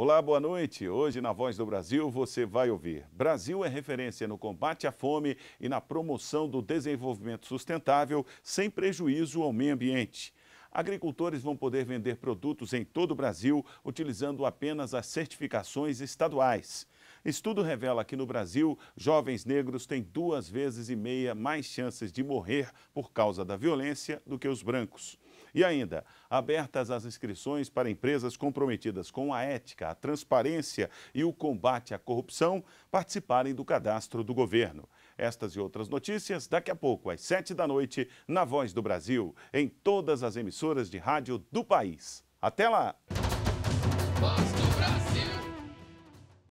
Olá, boa noite. Hoje na Voz do Brasil você vai ouvir: Brasil é referência no combate à fome e na promoção do desenvolvimento sustentável sem prejuízo ao meio ambiente. Agricultores vão poder vender produtos em todo o Brasil utilizando apenas as certificações estaduais. Estudo revela que no Brasil, jovens negros têm duas vezes e meia mais chances de morrer por causa da violência do que os brancos. E ainda, abertas as inscrições para empresas comprometidas com a ética, a transparência e o combate à corrupção participarem do cadastro do governo. Estas e outras notícias daqui a pouco, às 7 da noite, na Voz do Brasil, em todas as emissoras de rádio do país. Até lá!